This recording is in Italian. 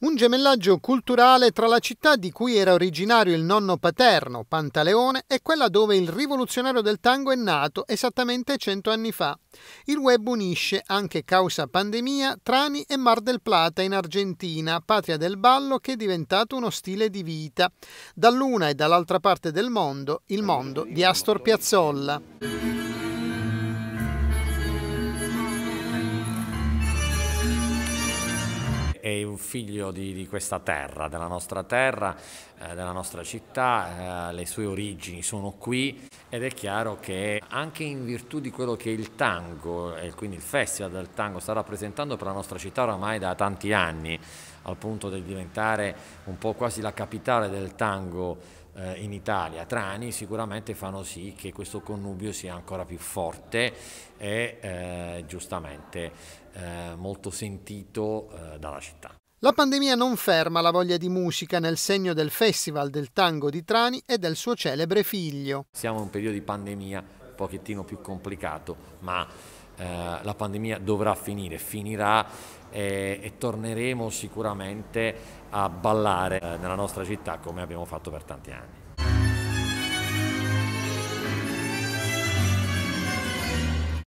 Un gemellaggio culturale tra la città di cui era originario il nonno paterno, Pantaleone, e quella dove il rivoluzionario del tango è nato esattamente cento anni fa. Il web unisce, anche causa pandemia, Trani e Mar del Plata in Argentina, patria del ballo che è diventato uno stile di vita. Dall'una e dall'altra parte del mondo, il mondo di Astor Piazzolla. è un figlio di, di questa terra, della nostra terra, eh, della nostra città, eh, le sue origini sono qui ed è chiaro che anche in virtù di quello che il tango, e quindi il Festival del Tango, sta rappresentando per la nostra città oramai da tanti anni, al punto di diventare un po' quasi la capitale del tango eh, in Italia, Trani, sicuramente fanno sì che questo connubio sia ancora più forte e eh, giustamente eh, molto sentito eh, dalla città. La pandemia non ferma la voglia di musica nel segno del Festival del Tango di Trani e del suo celebre figlio. Siamo in un periodo di pandemia pochettino più complicato, ma eh, la pandemia dovrà finire, finirà e, eh, e torneremo sicuramente a ballare eh, nella nostra città come abbiamo fatto per tanti anni.